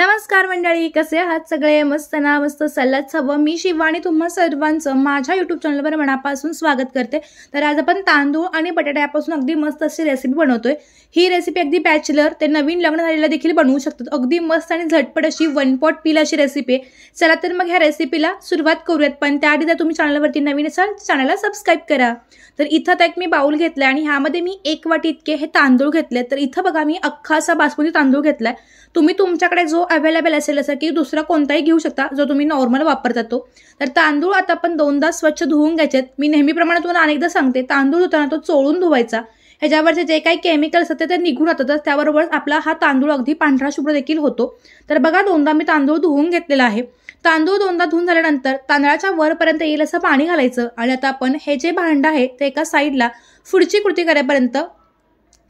नमस्कार मंडळी कसे आहात सगळे मस्त ना मस्त सल्लाच हवं मी शिवानी तुम्हा सर्वांचं माझ्या युट्यूब चॅनलवर मनापासून स्वागत करते तर आज आपण तांदूळ आणि बटाट्यापासून अगदी मस्त अशी रेसिपी बनवतोय ही रेसिपी अगदी बॅचलर ते नवीन लग्न झालेलं देखील बनवू शकतात अगदी मस्त आणि झटपट अशी वन पॉट पील अशी रेसिपी आहे चला तर मग ह्या रेसिपीला सुरुवात करूयात पण त्याआधी जर तुम्ही चॅनलवरती नवीन असाल चॅनलला सबस्क्राईब करा तर इथं तर एक मी बाऊल घेतला आणि ह्यामध्ये मी एक वाटी इतके हे तांदूळ घेतले तर इथं बघा मी अख्खा असा बासमती तांदूळ घेतलाय तुम्ही तुमच्याकडे जो अवेलेबल असेल असं की दुसरा कोणताही घेऊ शकता जो तुम्ही नॉर्मल वापरता तो तर तांदूळ आता आपण दोनदा स्वच्छ धुवून घ्यायचेत मी नेहमीप्रमाणे तुम्हाला अनेकदा सांगते तांदूळ धुताना तो चोळून धुवायचा ह्याच्यावरचे जे काही केमिकल असते ते निघून जातात त्याबरोबर आपला हा तांदूळ अगदी पांढरा शुभ्र देखील होतो तर बघा दोनदा मी तांदूळ धुवून घेतलेला आहे तांदूळ दोनदा धुवून झाल्यानंतर तांदळाच्या वरपर्यंत येईल असं पाणी घालायचं आणि आता आपण हे जे भांड आहे ते एका साईडला पुढची कृती करेपर्यंत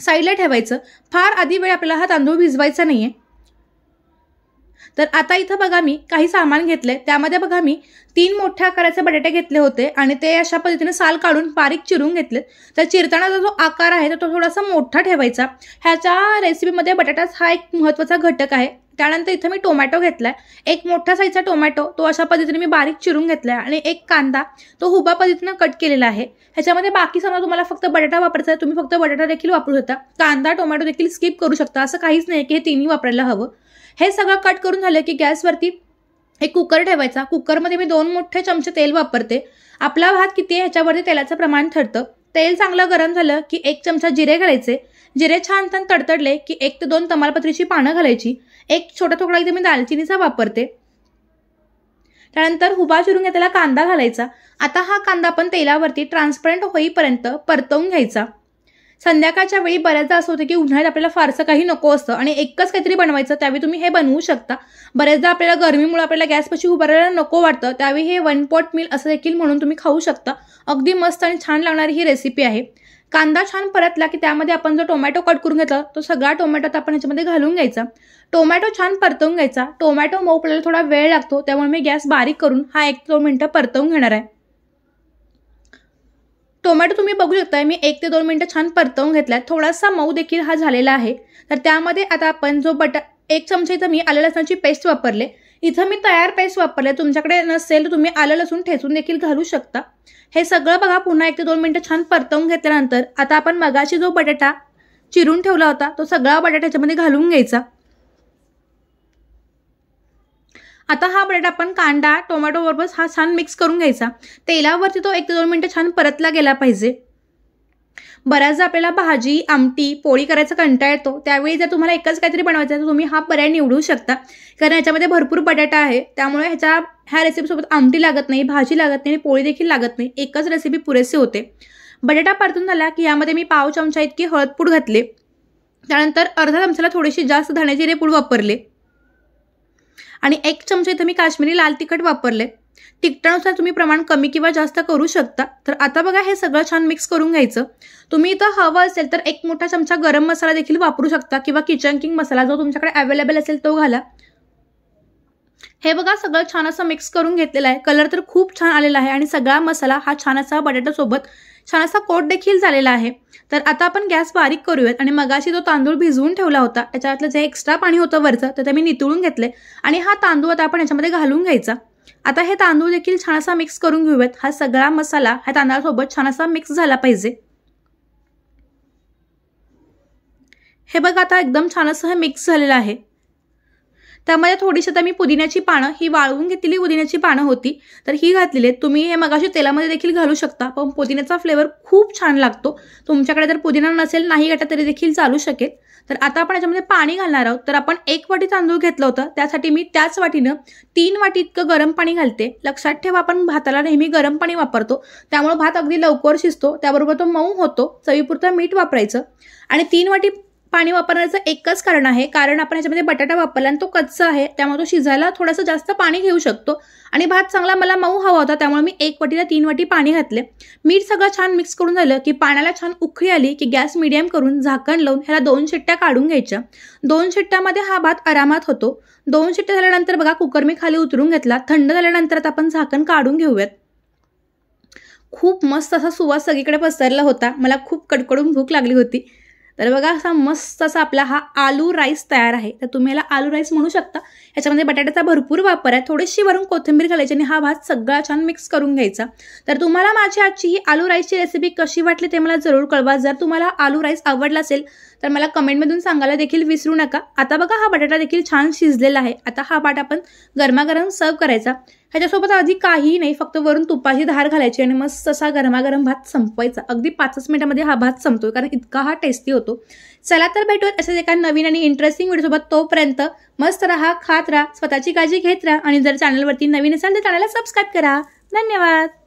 साईडला ठेवायचं फार आधी वेळ आपल्याला हा तांदूळ भिजवायचा नाही आहे तर आता इथं बघा मी काही सामान घेतले त्यामध्ये बघा मी तीन मोठ्या आकाराचे बटाटे घेतले होते आणि ते अशा पद्धतीने साल काढून बारीक चिरून घेतले तर चिरतानाचा जो आकार आहे तो थोडासा मोठा ठेवायचा ह्याच्या रेसिपीमध्ये बटाटाच हा एक महत्त्वाचा घटक आहे त्यानंतर इथं मी टोमॅटो घेतलाय एक मोठा साईजचा टोमॅटो तो अशा पद्धतीने मी बारीक चिरून घेतलाय आणि एक कांदा तो हुबा पद्धतीनं कट केलेला आहे ह्याच्यामध्ये बाकी समजा तुम्हाला फक्त बटाटा वापरायचा तुम्ही फक्त बटाटा देखील वापरू शकता कांदा टोमॅटो देखील स्किप करू शकता असं काहीच नाही की हे तिन्ही वापरायला हवं हे सगळं कट करून झालं की गॅसवरती एक कुकर ठेवायचा कुकरमध्ये मी दोन मोठे चमचे तेल वापरते आपला भात किती आहे ह्याच्यावरती तेलाचं प्रमाण ठरतं तेल चांगलं गरम झालं की एक चमचा जिरे घालायचे जिरे छान छान तडतडले की एक ते दोन तमालपत्रीची पानं घालायची एक छोटा तुकडा इथे मी दालचिनीचा वापरते त्यानंतर हुबा चिरून त्याला कांदा घालायचा आता हा कांदा आपण तेलावरती ट्रान्सपरंट होईपर्यंत परतवून घ्यायचा संध्याकाळच्या वेळी बऱ्याचदा असं होतं की उन्हाळ्यात आपल्याला फारसं काही नको असतं आणि एकच काहीतरी बनवायचं त्यावेळी तुम्ही हे बनवू शकता बऱ्याचदा आपल्याला गरमीमुळे आपल्याला गॅसपाशी उभारायला नको वाटतं त्यावेळी हे वन पॉट मिल असं देखील म्हणून तुम्ही खाऊ शकता अगदी मस्त आणि छान लागणारी ही रेसिपी आहे कांदा छान परतला की त्यामध्ये आपण जो टोमॅटो कट करून घेतला तो सगळा टोमॅटो आपण ह्याच्यामध्ये घालून घ्यायचा टोमॅटो छान परतवून घ्यायचा टोमॅटो मऊ थोडा वेळ लागतो त्यामुळे मी गॅस बारीक करून हा एक दोन मिनटं परतवून घेणार आहे टोमॅटो तुम्ही बघू शकता मी एक ते दोन मिनटं छान परतवून घेतला थोडासा मऊ देखील हा झालेला आहे तर त्यामध्ये आता आपण जो बटा एक चमचा इथं मी आलं लसणाची पेस्ट वापरले इथं मी तयार पेस्ट वापरले तुमच्याकडे नसेल तर तुम्ही आलं लसूण ठेचून देखील घालू शकता हे सगळं बघा पुन्हा एक ते दोन मिनटं छान परतवून घेतल्यानंतर आता आपण मगाशी जो बटाटा चिरून ठेवला होता तो सगळा बटाट्याच्यामध्ये घालून घ्यायचा आता हा बटाटा आपण कांदा टोमॅटो बरोबर हा छान मिक्स करून घ्यायचा तेलावरती तो एक ते दोन मिनटं छान परतला गेला पाहिजे बऱ्याचदा आपल्याला भाजी आमटी पोळी करायचा कंटाळ येतो त्यावेळी जर तुम्हाला एकच काहीतरी बनवायचं आहे तर तुम्ही हा पर्याय निवडू शकता कारण याच्यामध्ये भरपूर बटाटा आहे त्यामुळे ह्याच्या ह्या रेसिपीसोबत आमटी लागत नाही भाजी लागत नाही आणि पोळी देखील लागत नाही एकच रेसिपी पुरेसे होते बटाटा परतून झाला की यामध्ये मी पाव चमचा इतकी हळदपूड घातले त्यानंतर अर्धा चमचाला थोडीशी जास्त धाण्याची रेपूड वापरले आणि एक चमचा इथं मी काश्मीरी लाल तिखट वापरले तिखटानुसार तुम्ही प्रमाण कमी किंवा जास्त करू शकता तर आता बघा हे सगळं छान मिक्स करून घ्यायचं तुम्ही इथं हवं असेल तर एक मोठा चमचा गरम मसाला देखील वापरू शकता किंवा किचन किंग मसाला जो तुमच्याकडे अवेलेबल असेल तो घाला हे बघा सगळं छान असं मिक्स करून घेतलेलं आहे कलर तर खूप छान आलेला आहे आणि सगळा मसाला हा छान असा बटाट्यासोबत छान असा कोट देखील झालेला आहे तर आता आपण गॅस बारीक करूयात आणि मगाशी तो तांदूळ भिजवून ठेवला होता त्याच्यातलं जे एक्स्ट्रा पाणी होतं वरचं तर ते मी नितळून घेतले आणि हा तांदूळ आता आपण याच्यामध्ये घालून घ्यायचा आता हे तांदूळ देखील छानसा मिक्स करून घेऊयात हा सगळा मसाला ह्या तांदळासोबत छान असा मिक्स झाला पाहिजे हे बघा आता एकदम छानसं हे मिक्स झालेलं आहे त्यामध्ये थोडीशी आता मी पुदिन्याची पानं ही वाळवून घेतलेली पुदिन्याची पानं होती तर ही घातलेली आहेत तुम्ही हे मगाशी तेलामध्ये देखील घालू शकता पण पुदिन्याचा फ्लेवर खूप छान लागतो तुमच्याकडे जर पुदिना नसेल नाही गटा तरी देखील चालू शकेल तर आता आपण याच्यामध्ये पाणी घालणार आहोत तर आपण एक वाटी तांदूळ घेतलं होतं त्यासाठी मी त्याच वाटीनं तीन वाटी इतकं गरम पाणी घालते लक्षात ठेवा आपण भाताला नेहमी गरम पाणी वापरतो त्यामुळे भात अगदी लवकर शिजतो त्याबरोबर तो मऊ होतो चवीपुरतं मीठ वापरायचं आणि तीन वाटी पाणी वापरण्याचं एकच कारण आहे कारण आपण याच्यामध्ये बटाटा वापरला आणि तो कच्चा आहे त्यामुळे तो शिजायला थोडंसं जास्त पाणी घेऊ शकतो आणि भात चांगला मला मऊ हवा होता त्यामुळे मी एक वटीला तीन वटी पाणी घातले मीठ सगळं छान मिक्स करून झालं की पाण्याला छान उखळी आली की गॅस मिडियम करून झाकण लावून ह्याला दोन शिट्ट्या काढून घ्यायच्या दोन शिट्ट्यामध्ये हा भात आरामात होतो दोन शिट्ट्या झाल्यानंतर बघा कुकर मी खाली उतरून घेतला थंड झाल्यानंतर आपण झाकण काढून घेऊयात खूप मस्त असा सुवास सगळीकडे पसरला होता मला खूप कडकडून भूक लागली होती तर बघा असा मस्त असा आपला हा आलू राईस तयार आहे तर तुम्ही याला आलू राईस म्हणू शकता ह्याच्यामध्ये बटाट्याचा भरपूर वापर आहे थोडीशी वरून कोथिंबीर घालायची आणि हा भात सगळा छान मिक्स करून घ्यायचा तर तुम्हाला माझी आजची ही आलू राईसची रेसिपी कशी वाटली ते मला जरूर कळवा जर तुम्हाला आलू राईस आवडला असेल तर मला कमेंटमधून सांगायला देखील विसरू नका आता बघा हा बटाटा देखील छान शिजलेला आहे आता हा भात आपण गरमागरम सर्व करायचा ह्याच्यासोबत आधी काही नाही फक्त वरून तुपाची धार घालायची आणि मस्त असा गरमागरम भात संपवायचा अगदी पाचच मिनिटामध्ये हा भात संपतोय कारण इतका हा टेस्टी होतो चला तर भेटूयात असेच एका नवीन आणि इंटरेस्टिंग व्हिडिओसोबत तोपर्यंत मस्त राहा खात राहा स्वतःची काळजी घेत राहा आणि जर चॅनलवरती नवीन असाल तर चॅनलला सबस्क्राईब करा धन्यवाद